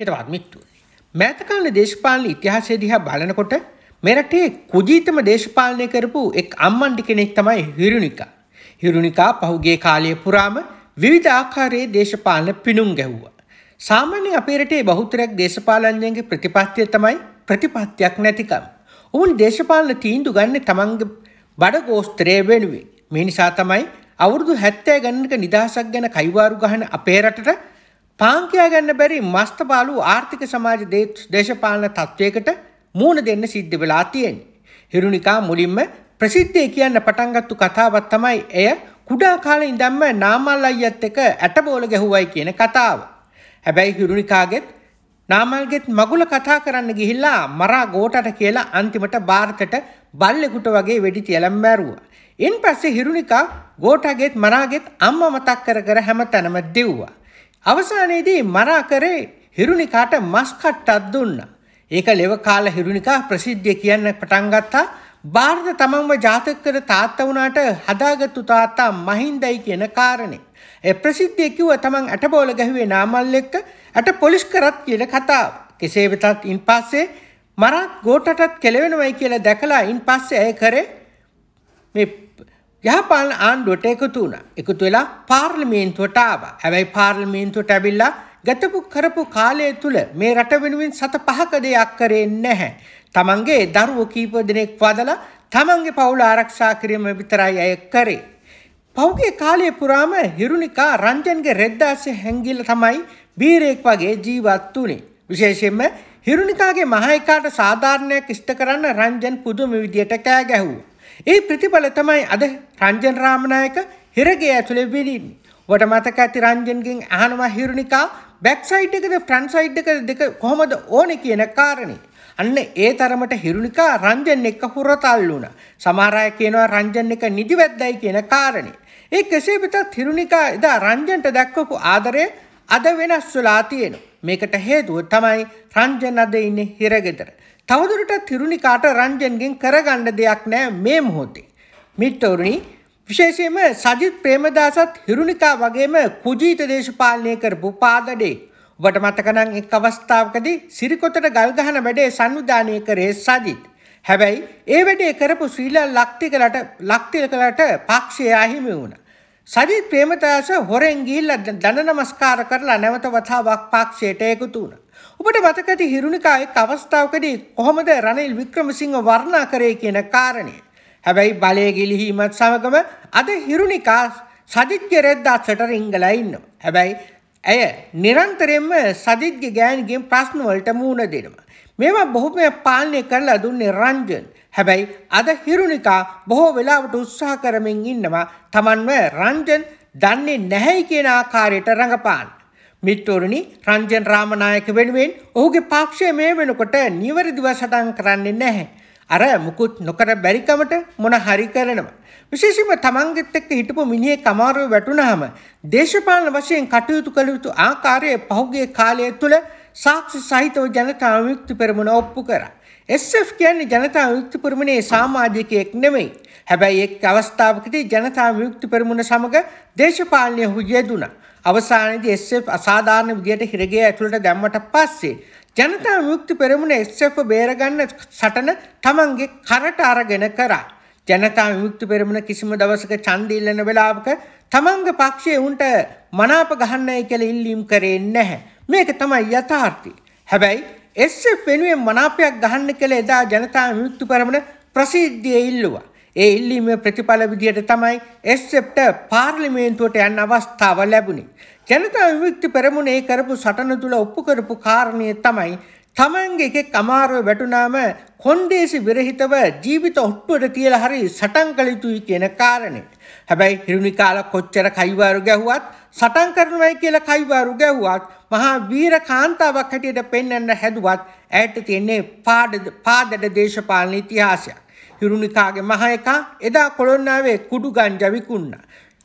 හිතවත් මිට්ටු. මෑතකාලන දේශපාලන ඉතිහාසය දිහා බලනකොට මෙරටේ කුජීතම දේශපාලනය කරපු එක් අම්මන්ඩි කෙනෙක් තමයි හිරුණිකා. හිරුණිකා පහුගේ කාලය පුරාම විවිධ ආකාරයේ දේශපාලන පිණුම් ගැහ්වා. සාමාන්‍ය අපේ රටේ බහුතරයක් දේශපාලඥයන්ගේ ප්‍රතිපත්තිය තමයි ප්‍රතිපත්තියක් නැතිකම්. ඔවුන් දේශපාලන තීන්දු ගන්න තමන්ගේ බඩ ගෝස්ත්‍රය වෙනුවේ. මේ නිසා තමයි අවුරුදු 70 ගණනක නිදහසක් ගැන කයිවාරු ගහන අපේ රටට පාංකයා ගන්න බැරි මස්තපාලු ආර්ථික සමාජ දේශපාලන තත්ත්වයකට මූණ දෙන්න සිද්ධ වෙලා තියෙන්නේ. හිරුණිකා මුලින්ම ප්‍රසිද්ධය කියන්න පටන්ගත්තු කතාවත් තමයි එය කුඩා කාලේ ඉඳන්ම නාමල් අයියත් එක ඇටබෝල ගැහුවයි කියන කතාව. හැබැයි හිරුණිකාගෙත් නාමල්ගෙත් මගුල කතා කරන්න ගිහිල්ලා මරා ගෝටට කියලා අන්තිමට බාර්තට බල්ලෙකුට වගේ වෙඩි තියලම් මැරුවා. ඉන් පස්සේ හිරුණිකා ගෝටගෙත් මරාගෙත් අම්ම මතක් කර කර හැම තැනම දෙව්වා. අවසානයේදී මරා කරේ හිරුණිකාට මස් කට්ටක් දුන්නා. ඒක ලෙව කාල හිරුණිකා ප්‍රසිද්ධිය කියන්න පටන් ගත්තා. ಭಾರತ තමන්ව ජාතක කර තාත්තා වුණාට හදාගත්තු තාත්තා මහින්දයි කියන කාරණේ. ඒ ප්‍රසිද්ධිය කිව්ව තමන් ඇටබෝල ගැහුවේ නාමල් එක්ක ඇට පොලිස් කරත් කියන කතාව. කෙසේ වෙතත් ඉන්පස්සේ මරත් ගෝටටත් කෙලවෙනවයි කියලා දැකලා ඉන්පස්සේ ඇය කරේ මේ යහපාලන ආණ්ඩුවට එකතු වුණා. එකතු වෙලා පාර්ලිමේන්තුවට ආවා. හැබැයි පාර්ලිමේන්තුවට ඇවිල්ලා ගතපු කරපු කාලය තුල මේ රට වෙනුවෙන් සත පහක දෙයක් කරේ නැහැ. තමන්ගේ දරුවෝ කීප දෙනෙක් වදලා තමන්ගේ පවුල ආරක්ෂා කිරීම විතරයි අය කරේ. පෞගේ කාලය පුරාම හිරුනිකා රංජන්ගේ රෙද්දාසේ හැංගිලා තමයි බීරෙක් වගේ ජීවත් වුනේ. විශේෂයෙන්ම හිරුනිකාගේ මහයිකාට සාධාරණයක් ඉෂ්ට කරන්න රංජන් පුදුම විදියට කෑ ගැහුවා. ඒ ප්‍රතිඵල තමයි අද රංජන් රාමනායක හිරගේ ඇතුළේ විඳින්නේ. ඔබට මතක ඇති රංජන්ගෙන් අහනවා හිරුනිකා බැක් සයිඩ් එකද ෆ්‍රන්ට් සයිඩ් එකද දෙක කොහොමද ඕනේ කියන කාරණේ. අන්න ඒ තරමට හිරුනිකා රංජන් එක්ක හුරතල් වුණා. සමහර අය කියනවා රංජන් එක නිදිවැද්දයි කියන කාරණේ. ඒ කෙසේ වෙතත් හිරුනිකා එදා රංජන්ට දක්වපු ආදරය අද වෙනස් වෙලා තියෙනවා. මේකට හේතුව තමයි රංජන් අද ඉන්නේ හිරගෙදර. තවදුරටත් තිරුණිකාට රංජන්ගෙන් කරගන්න දෙයක් නෑ මේ මොහොතේ. මිත්තවරුනි විශේෂයෙන්ම සජිත් ප්‍රේමදාසත් හිරුණිකා වගේම කුජීත දේශපාලනය කරපු පාදඩේ ඔබට මතක නම් එක් අවස්ථාවකදී සිරිකොතට ගල් ගහන වැඩේ සංවිධානය කරේ සජිත්. හැබැයි ඒ වැඩේ කරපු ශ්‍රීලා ලක්තිකලට ලක්තිකලට පක්ෂය අහිමි වුණා. සජිත් ප්‍රේමදාස හොරෙන් ගිහිල්ලා දන නමස්කාර කරලා නැවත වතාවක් පාක්ෂයට එකතු වුණා. ඔබට මතක ඇති හිරුණිකා එක් අවස්ථාවකදී කොහොමද රනිල් වික්‍රමසිංහ වර්ණා කරේ කියන කාරණය. හැබැයි බලය ගිලිහීමත් සමගම අද හිරුණිකා සජිත්ගේ රෙද්දාසට රිංගලා ඉන්නවා. හැබැයි ඇය නිරන්තරයෙන්ම සජිත්ගේ ගෑණිගෙන් ප්‍රශ්න වලට මුහුණ දෙනවා. මේවා බොහොමයක් පාලනය කරලා දුන්නේ රංජන්. හැබැයි අද හිරුණිකා බොහෝ වෙලාවට උත්සාහ කරමින් ඉන්නවා තමන්ව රංජන් දන්නේ නැහැයි කියන ආකාරයට රඟපාන්න. මිත්‍රෝරණි රංජන් රාමනායක වෙනුවෙන් ඔහුගේ පාක්ෂය මේ වෙනකොට නිවැරදිව සටන් කරන්නේ නැහැ. අර මුකුත් නොකර බැරිකමට මොන හරි කරනවා. විශේෂයෙන්ම තමන්ගෙත් එක්ක හිටපු මිනිහෙක් අමාරුවේ වැටුනහම දේශපාලන වශයෙන් කටයුතු කළ යුතු ආකාරයේ පහුගිය කාලය තුළ සාක්ෂි සහිතව ජනතා විමුක්ති පෙරමුණ ඔප්පු කරා. SF කියන්නේ ජනතා විමුක්ති පෙරමුණේ සමාජිකයෙක් නෙමෙයි. හැබැයි එක් අවස්ථාවකදී ජනතා විමුක්ති පෙරමුණ සමග දේශපාලනය හුජේදුනා. අවසානයේදී SF අසාධාරණ විදියට හිරගේ ඇතුළට දැම්මට පස්සේ ජනතා විමුක්ති පෙරමුණ SF බේරගන්න සටන තමන්ගේ කරට අරගෙන කරා. ජනතා විමුක්ති පෙරමුණ කිසිම දවසක ඡන්ද ඉල්ලන වෙලාවක තමන්ගේ පක්ෂයේ උන්ට මනාප ගහන්නයි කියලා ඉල්ලීම් කරේ නැහැ. මේක තමයි යථාර්ථය. හැබැයි SF වෙනුවෙන් මනාපයක් ගහන්න කළ එදා ජනතා විමුක්ති පෙරමුණ ප්‍රසිද්ධිය ඉල්ලුවා. ඒ ඉල්ලීමේ ප්‍රතිඵල විදියට තමයි එස්සෙප්ට පාර්ලිමේන්තුවට යන්න අවස්ථාව ලැබුණේ. ජනතා විමුක්ති පෙරමුණේ කරපු සටන තුළ ඔප්පු කරපු කාරණය තමයි තමන්ගේ එකෙක් අමාරුව වැටුනාම කොන්දේසි විරහිතව ජීවිත ඔට්ටුවට තියලා හරි සටන් කළ යුතුයි කියන කාරණේ. හැබැයි හිරුනි කාලා කොච්චර කයිවාරු ගැහුවත් සටන් කරනවයි කියලා කයිවාරු ගැහුවත් මහා වීර කාන්තාවක් හැටියට පෙන්වන්න හැදුවත් ඇයට තියෙන්නේ පාඩ පාදඩ දේශපාලන ඉතිහාසයක්. හිරුනිකාගේ මහ එක එදා කොළොන්නාවේ කුඩු ගංජා විකුණා.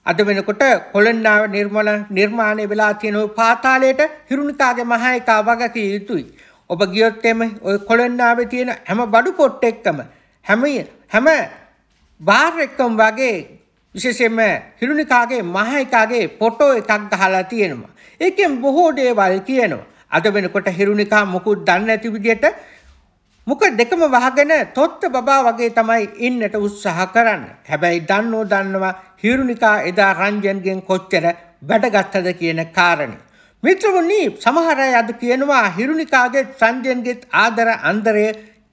අද වෙනකොට කොළොන්නාව නිර්මල නිර්මාණය වෙලා තියෙන පාතාලයට හිරුනිකාගේ මහ එක වගකී යුතුයි. ඔබ ගියොත් එම ඔය කොළෙන්නාවේ තියෙන හැම බඩු පොට්ට එක්කම හැම හැම බාර් එක්කම වගේ විශේෂයෙන්ම හිරුණිකාගේ මහයිකාගේ ෆොටෝ එකක් ගහලා තියෙනවා. ඒකෙන් බොහෝ දේවල් කියනවා. අද වෙනකොට හිරුණිකා මොකුත් දන්නේ නැති විදිහට මුක දෙකම වහගෙන තොත්ත බබා වගේ තමයි ඉන්නට උත්සාහ කරන්න. හැබැයි දන්නෝ දන්නවා හිරුණිකා එදා රංජන්ගෙන් කොච්චර වැඩගත්තද කියන කාරණේ. මිත්‍රවුනි සමහර අය අද කියනවා හිරුනිකාගේ සංජයන්ගේත් ආදර අන්දරය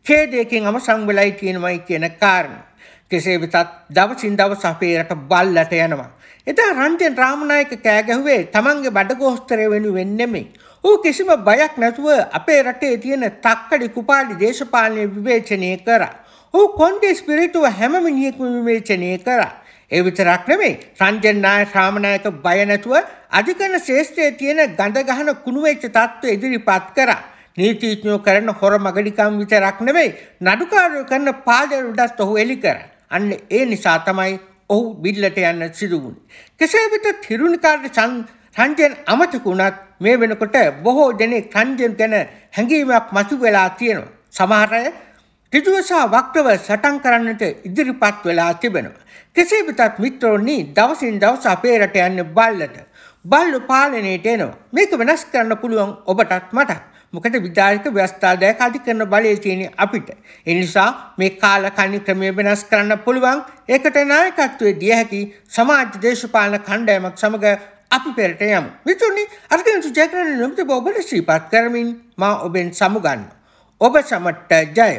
ඡේදයකින් අවසන් වෙලයි කියනවායි කියන කාරණා. කෙසේ වෙතත් දවසින් දවස අපේ රට බල්ලට යනවා. එදා රන්ජන් රාමනායක කෑ ගැහුවේ තමන්ගේ බඩගෝස්තරය වෙනුවෙන් නෙමෙයි. ඌ කිසිම බයක් නැතුව අපේ රටේ තියෙන තක්කඩි කුපාඩි දේශපාලනය විවේචනය කරා. ඌ කොන්දේ ස්පිරිතුව හැම මිනිහෙක්ම විවේචනය කරා. ඒ විතරක් නෙමෙයි රංජන් නායක සාමනායක බය නැතුව අධිකරණ ශේෂ්ත්‍රයේ තියෙන ගඳ ගහන කුණු වෙච්ච තත්ත්වය ඉදිරිපත් කරා. නීතිඥයෝ කරන හොර මගඩිකම් විතරක් නෙමෙයි නඩුකාරයෝ කරන පාදේ උඩත් ඔහු එලි කරා. අන්න ඒ නිසා තමයි ඔහු බිල්ලට යන්න සිදු වුණේ. කෙසේ වෙතත් හිරුණිකාට රංජන් අමතක වුණත් මේ වෙනකොට බොහෝ දෙනෙක් රංජන් ගැන හැඟීමක් මතු වෙලා තියෙනවා. සමහර අය ඍජුව සහ වක්‍රව සටන් කරන්නට ඉදිරිපත් වෙලා තිබෙනවා. කෙසේ වෙතත් මිත්‍රෝනි දවසින් දවස අපේ රට යන්නේ බල්ලට. බල්ලු පාලනයට එනවා. මේක වෙනස් කරන්න පුළුවන් ඔබටත් මටත්. මොකද විධායක ව්‍යවස්ථාදායක අධිකරණ බලය තියෙන අපිට. ඒ නිසා මේ කාලකන්ණි ක්‍රමය වෙනස් කරන්න පුළුවන්. ඒකට නායකත්වයේ දිය හැකි සමාජ දේශපාලන කණ්ඩායමක් සමග අපි පෙරට යමු. මිත්‍රෝනි අර්ගන සුජයකරණ නිමිති ඔබට ශ්‍රීපත් කරමින් මා ඔබෙන් සමුගන්නවා. ඔබ සමට ජය.